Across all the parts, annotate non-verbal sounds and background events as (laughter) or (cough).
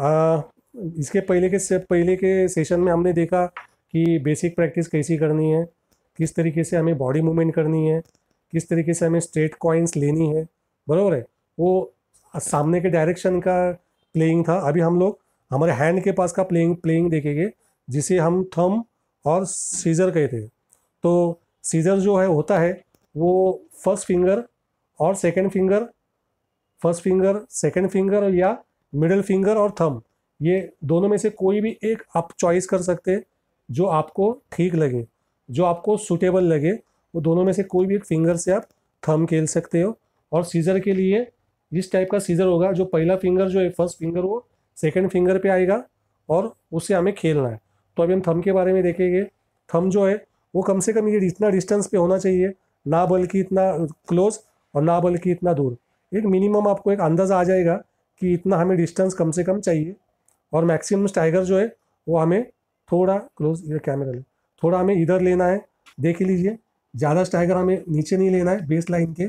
आ, इसके पहले के पहले के सेशन में हमने देखा कि बेसिक प्रैक्टिस कैसी करनी है किस तरीके से हमें बॉडी मूवमेंट करनी है किस तरीके से हमें स्ट्रेट कॉइन्स लेनी है बराबर है वो सामने के डायरेक्शन का प्लेइंग था अभी हम लोग हमारे हैंड के पास का प्लेइंग प्लेइंग देखेंगे जिसे हम थम और सीजर कहते हैं तो सीजर जो है होता है वो फर्स्ट फिंगर और second finger first finger second finger या मिडल फिंगर और थम ये दोनों में से कोई भी एक आप चॉइस कर सकते हैं जो आपको ठीक लगे जो आपको सूटेबल लगे वो दोनों में से कोई भी एक फिंगर से आप थम खेल सकते हो और सीज़र के लिए जिस टाइप का सीज़र होगा जो पहला फिंगर जो है फर्स्ट फिंगर वो सेकेंड फिंगर पे आएगा और उससे हमें खेलना है तो अभी हम थम के बारे में देखेंगे थम जो है वो कम से कम ये इतना डिस्टेंस पे होना चाहिए ना बल्कि इतना क्लोज और ना बल्कि इतना दूर एक मिनिमम आपको एक अंदाज़ा आ जाएगा कि इतना हमें डिस्टेंस कम से कम चाहिए और मैक्सिमम टाइगर जो है वो हमें थोड़ा क्लोज इधर कैमरा ले थोड़ा हमें इधर लेना है देख लीजिए ज़्यादा टाइगर हमें नीचे नहीं लेना है बेस लाइन के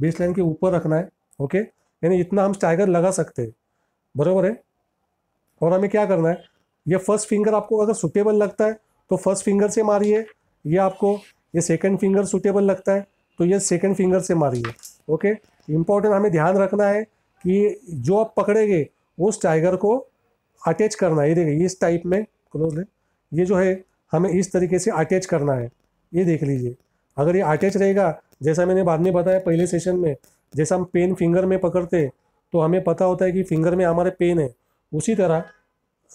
बेस लाइन के ऊपर रखना है ओके यानी इतना हम टाइगर लगा सकते हैं बराबर है और हमें क्या करना है ये फर्स्ट फिंगर आपको अगर सुटेबल लगता है तो फर्स्ट फिंगर से मारिए ये आपको ये सेकंड फिंगर सुटेबल लगता है तो ये सेकंड फिंगर से मारिए ओके इंपॉर्टेंट हमें ध्यान रखना है कि जो आप पकड़ेंगे उस टाइगर को अटैच करना है ये देखिए इस टाइप में क्लोज है ये जो है हमें इस तरीके से अटैच करना है ये देख लीजिए अगर ये अटैच रहेगा जैसा मैंने बाद में बताया पहले सेशन में जैसा हम पेन फिंगर में पकड़ते तो हमें पता होता है कि फिंगर में हमारे पेन है उसी तरह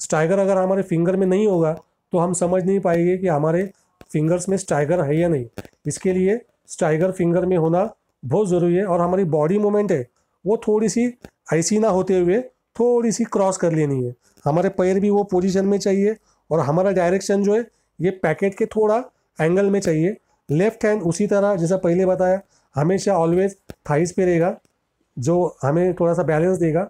स्टाइगर अगर हमारे फिंगर में नहीं होगा तो हम समझ नहीं पाएंगे कि हमारे फिंगर्स में स्टाइगर है या नहीं इसके लिए स्टाइगर फिंगर में होना बहुत ज़रूरी है और हमारी बॉडी मूवमेंट है वो थोड़ी सी ऐसी ना होते हुए थोड़ी सी क्रॉस कर लेनी है हमारे पैर भी वो पोजीशन में चाहिए और हमारा डायरेक्शन जो है ये पैकेट के थोड़ा एंगल में चाहिए लेफ्ट हैंड उसी तरह जैसा पहले बताया हमेशा ऑलवेज थाइस पे रहेगा जो हमें थोड़ा सा बैलेंस देगा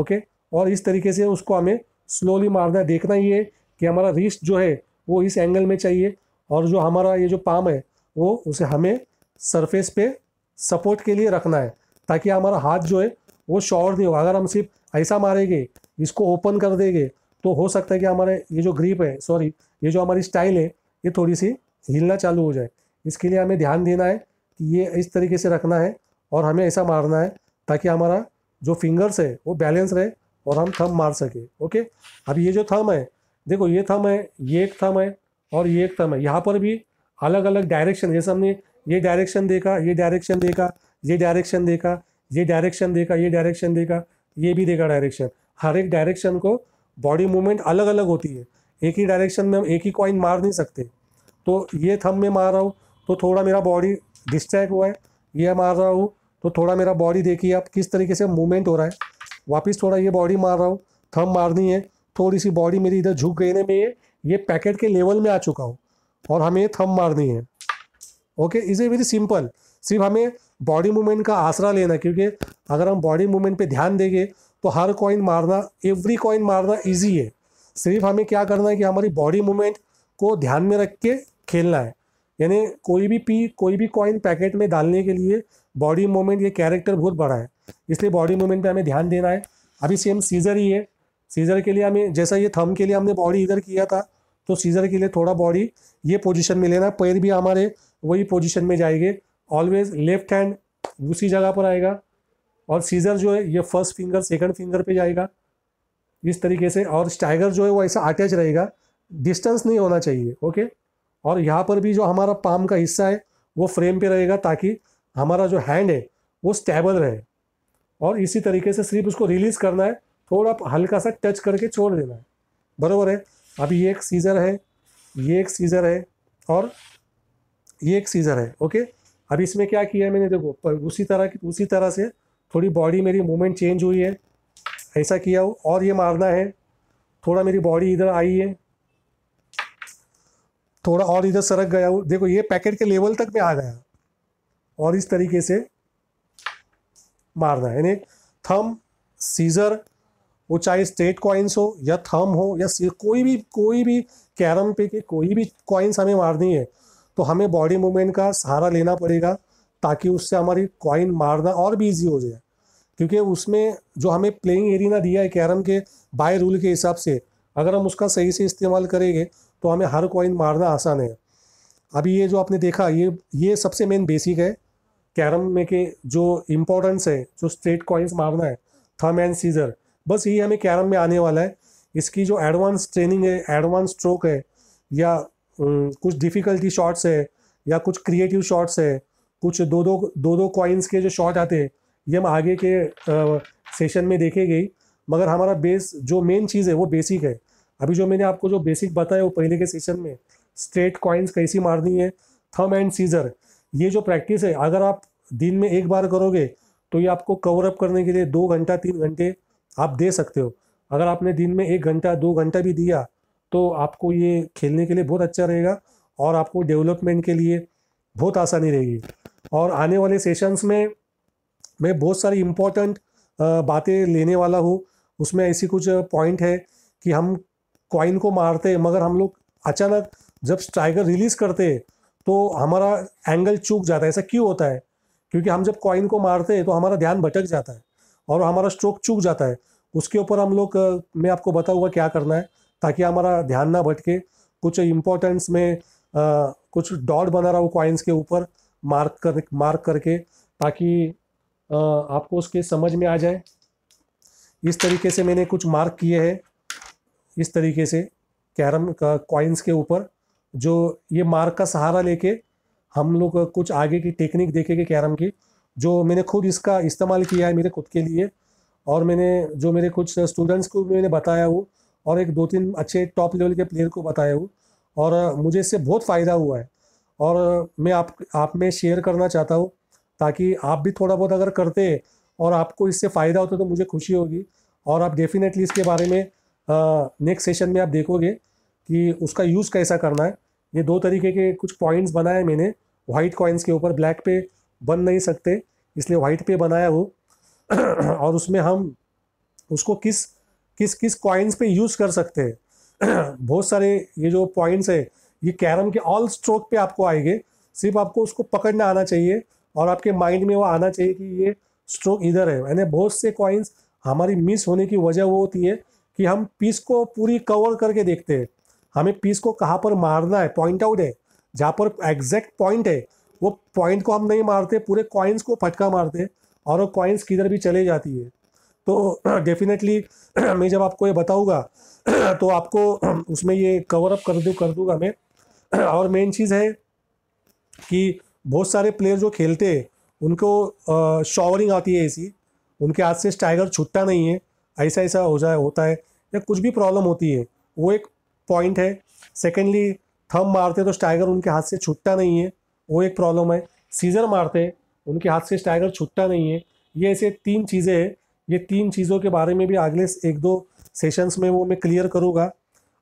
ओके और इस तरीके से उसको हमें स्लोली मारना देखना ही है कि हमारा रिस्ट जो है वो इस एंगल में चाहिए और जो हमारा ये जो पाम है वो उसे हमें सरफेस पे सपोर्ट के लिए रखना है ताकि हमारा हाथ जो है वो शॉर्ट नहीं हो अगर हम सिर्फ ऐसा मारेंगे इसको ओपन कर देंगे तो हो सकता है कि हमारे ये जो ग्रीप है सॉरी ये जो हमारी स्टाइल है ये थोड़ी सी हिलना चालू हो जाए इसके लिए हमें ध्यान देना है कि ये इस तरीके से रखना है और हमें ऐसा मारना है ताकि हमारा जो फिंगर्स है वो बैलेंस रहे और हम थम मार सके ओके अब ये जो थम है देखो ये थम है ये एक थम है और ये एक थम है यहाँ पर भी अलग अलग डायरेक्शन जैसे हमने ये डायरेक्शन देखा ये डायरेक्शन देखा ये डायरेक्शन देखा ये डायरेक्शन देखा ये डायरेक्शन देखा ये भी देखा डायरेक्शन हर एक डायरेक्शन को बॉडी मूवमेंट अलग अलग होती है एक ही डायरेक्शन में हम एक ही कॉइन मार नहीं सकते तो ये थम में मार रहा हूँ तो थोड़ा मेरा बॉडी डिस्ट्रैक्ट हुआ है ये मार रहा हूँ तो थोड़ा मेरा बॉडी देखिए आप किस तरीके से मूवमेंट हो रहा है वापस थोड़ा ये बॉडी मार रहा हूँ थम मारनी है थोड़ी सी बॉडी मेरी इधर झुक गई में ये ये पैकेट के लेवल में आ चुका हूँ और हमें थम मारनी है okay is a very simple सिर्फ हमें बॉडी मूवमेंट का आसरा लेना क्योंकि अगर हम बॉडी मूवमेंट पे ध्यान देंगे तो हर कॉइन मारना एवरी कॉइन मारना इजी है सिर्फ हमें क्या करना है कि हमारी बॉडी मूवमेंट को ध्यान में रख के खेलना है यानी कोई भी पी कोई भी कॉइन पैकेट में डालने के लिए बॉडी मूवमेंट ये कैरेक्टर बहुत बड़ा है इसलिए बॉडी मूवमेंट पर हमें ध्यान देना है अभी सेम सीज़र ही है सीज़र के लिए हमें जैसा ये थम के लिए हमने बॉडी इधर किया था तो सीज़र के लिए थोड़ा बॉडी ये पोजीशन में लेना पैर भी हमारे वही पोजीशन में जाएंगे ऑलवेज लेफ्ट हैंड उसी जगह पर आएगा और सीजर जो है ये फर्स्ट फिंगर सेकंड फिंगर पे जाएगा इस तरीके से और स्टाइगर जो है वो ऐसा अटैच रहेगा डिस्टेंस नहीं होना चाहिए ओके और यहाँ पर भी जो हमारा पाम का हिस्सा है वो फ्रेम पे रहेगा ताकि हमारा जो हैंड है वो स्टेबल रहे और इसी तरीके से सिर्फ उसको रिलीज़ करना है थोड़ा हल्का सा टच करके छोड़ देना है बराबर है अभी ये एक सीज़र है ये एक सीज़र है और ये एक सीज़र है ओके अब इसमें क्या किया मैंने देखो पर उसी तरह की उसी तरह से थोड़ी बॉडी मेरी मूवमेंट चेंज हुई है ऐसा किया हो और ये मारना है थोड़ा मेरी बॉडी इधर आई है थोड़ा और इधर सरक गया हूँ देखो ये पैकेट के लेवल तक मैं आ गया और इस तरीके से मारना है यानी थम सीजर वो चाहे स्टेट कॉइन्स हो या थम हो या कोई भी कोई भी कैरम पे के कोई भी कॉइन्स हमें मारनी है तो हमें बॉडी मूवमेंट का सहारा लेना पड़ेगा ताकि उससे हमारी कॉइन मारना और भी ईजी हो जाए क्योंकि उसमें जो हमें प्लेइंग एरिना दिया है कैरम के बाय रूल के हिसाब से अगर हम उसका सही से इस्तेमाल करेंगे तो हमें हर कॉइन मारना आसान है अभी ये जो आपने देखा ये ये सबसे मेन बेसिक है कैरम में के जो इम्पोर्टेंस है जो स्ट्रेट कॉइन्स मारना है थम एंड सीजर बस ये हमें कैरम में आने वाला है इसकी जो एडवांस ट्रेनिंग है एडवांस स्ट्रोक है या कुछ डिफ़िकल्टी शॉट्स है या कुछ क्रिएटिव शॉट्स है कुछ दो दो दो दो कॉइन्स के जो शॉट आते हैं ये हम आगे के आ, सेशन में देखेंगे ही मगर हमारा बेस जो मेन चीज़ है वो बेसिक है अभी जो मैंने आपको जो बेसिक बताया वो पहले के सेशन में स्ट्रेट कॉइन्स कैसी मारनी है थम एंड सीजर ये जो प्रैक्टिस है अगर आप दिन में एक बार करोगे तो ये आपको कवर अप करने के लिए दो घंटा तीन घंटे आप दे सकते हो अगर आपने दिन में एक घंटा दो घंटा भी दिया तो आपको ये खेलने के लिए बहुत अच्छा रहेगा और आपको डेवलपमेंट के लिए बहुत आसानी रहेगी और आने वाले सेशंस में मैं बहुत सारी इम्पोर्टेंट बातें लेने वाला हूँ उसमें ऐसी कुछ पॉइंट है कि हम कॉइन को मारते हैं मगर हम लोग अचानक जब स्ट्राइकर रिलीज़ करते हैं तो हमारा एंगल चूक जाता है ऐसा क्यों होता है क्योंकि हम जब कॉइन को मारते हैं तो हमारा ध्यान भटक जाता है और हमारा स्ट्रोक चूक जाता है उसके ऊपर हम लोग मैं आपको बताऊँगा क्या करना है ताकि हमारा ध्यान ना भटके कुछ इम्पोर्टेंस में आ, कुछ डॉट बना रहा हूँ क्वाइंस के ऊपर मार्क कर मार्क करके ताकि आ, आपको उसके समझ में आ जाए इस तरीके से मैंने कुछ मार्क किए हैं इस तरीके से कैरम कॉइन्स के ऊपर जो ये मार्क का सहारा लेके हम लोग कुछ आगे की टेक्निक देखेंगे कैरम की जो मैंने खुद इसका इस्तेमाल किया है मेरे खुद के लिए और मैंने जो मेरे कुछ स्टूडेंट्स को मैंने बताया वो और एक दो तीन अच्छे टॉप लेवल के प्लेयर को बताया हूँ और मुझे इससे बहुत फ़ायदा हुआ है और मैं आप आप में शेयर करना चाहता हूँ ताकि आप भी थोड़ा बहुत अगर करते और आपको इससे फ़ायदा होता तो मुझे खुशी होगी और आप डेफिनेटली इसके बारे में नेक्स्ट सेशन में आप देखोगे कि उसका यूज़ कैसा करना है ये दो तरीके के कुछ पॉइंट्स बनाए मैंने वाइट कॉइन्स के ऊपर ब्लैक पे बन नहीं सकते इसलिए वाइट पे बनाया वो (clears throat) और उसमें हम उसको किस किस किस कॉइन्स पे यूज़ कर सकते हैं (clears throat) बहुत सारे ये जो पॉइंट्स है ये कैरम के ऑल स्ट्रोक पे आपको आएंगे सिर्फ आपको उसको पकड़ना आना चाहिए और आपके माइंड में वो आना चाहिए कि ये स्ट्रोक इधर है यानी बहुत से कॉइन्स हमारी मिस होने की वजह वो होती है कि हम पीस को पूरी कवर करके देखते हैं हमें पीस को कहाँ पर मारना है पॉइंट आउट है जहाँ पर एग्जैक्ट पॉइंट है वो पॉइंट को हम नहीं मारते पूरे कॉइन्स को फटका मारते और वो कॉइन्स किधर भी चले जाती है तो डेफिनेटली (clears throat) मैं जब आपको ये बताऊँगा (clears throat) तो आपको (clears throat) उसमें ये कवर अप कर दू कर दूँगा मैं और मेन चीज़ है कि बहुत सारे प्लेयर जो खेलते हैं उनको शॉवरिंग आती है ऐसी उनके हाथ से स्टाइगर छुट्टा नहीं है ऐसा ऐसा हो जाए होता है या कुछ भी प्रॉब्लम होती है वो एक पॉइंट है सेकेंडली थम मारते तो स्टाइगर उनके हाथ से छुट्टा नहीं है वो एक प्रॉब्लम है सीजर मारते उनके हाथ से स्टाइगर छुट्टा नहीं है ये ऐसे तीन चीज़ें हैं ये तीन चीज़ों के बारे में भी अगले एक दो सेशंस में वो मैं क्लियर करूँगा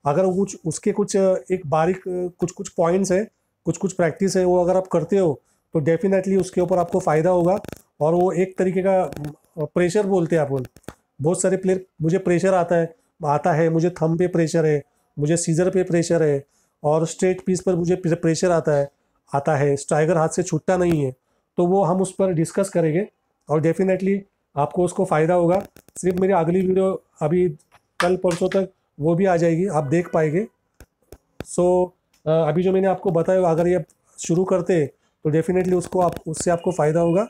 अगर कुछ उसके कुछ एक बारीक कुछ कुछ पॉइंट्स है कुछ कुछ प्रैक्टिस है वो अगर आप करते हो तो डेफिनेटली उसके ऊपर आपको फ़ायदा होगा और वो एक तरीके का प्रेशर बोलते हैं आप बहुत सारे प्लेयर मुझे प्रेशर आता है आता है मुझे थम पे प्रेशर है मुझे सीजर पे प्रेशर है और स्ट्रेट पीस पर मुझे प्रेशर आता है आता है स्ट्राइगर हाथ से छुट्टा नहीं है तो वो हम उस पर डिस्कस करेंगे और डेफिनेटली आपको उसको फ़ायदा होगा सिर्फ मेरी अगली वीडियो अभी कल परसों तक वो भी आ जाएगी आप देख पाएंगे सो so, अभी जो मैंने आपको बताया अगर ये शुरू करते तो डेफिनेटली उसको आप उससे आपको फ़ायदा होगा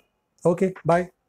ओके बाय